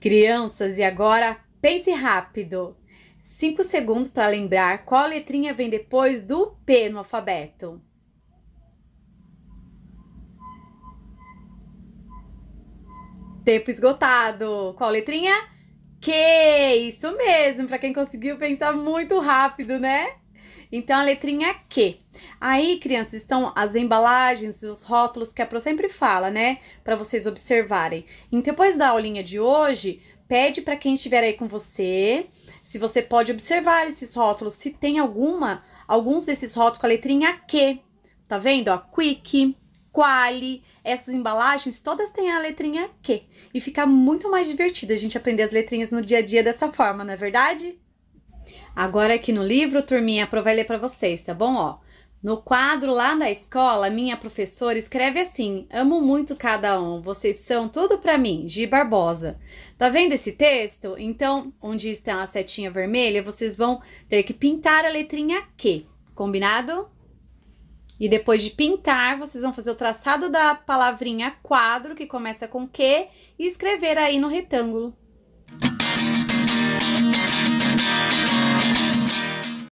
Crianças, e agora pense rápido. 5 segundos para lembrar qual letrinha vem depois do P no alfabeto. Tempo esgotado. Qual letrinha? Q. Isso mesmo, para quem conseguiu pensar muito rápido, né? Então, a letrinha é Q. Aí, crianças, estão as embalagens, os rótulos que a Pro sempre fala, né? Para vocês observarem. E depois da aulinha de hoje, pede para quem estiver aí com você se você pode observar esses rótulos, se tem alguma, alguns desses rótulos com a letrinha Q. Tá vendo? Ó, quick, quali, essas embalagens, todas têm a letrinha Q. E fica muito mais divertido a gente aprender as letrinhas no dia a dia dessa forma, não é verdade? Agora aqui no livro, turminha, a vai ler para vocês, tá bom? Ó, no quadro lá da escola, minha professora escreve assim: Amo muito cada um, vocês são tudo para mim, Gi Barbosa. Tá vendo esse texto? Então, onde está a setinha vermelha, vocês vão ter que pintar a letrinha Q, combinado? E depois de pintar, vocês vão fazer o traçado da palavrinha quadro, que começa com Q, e escrever aí no retângulo.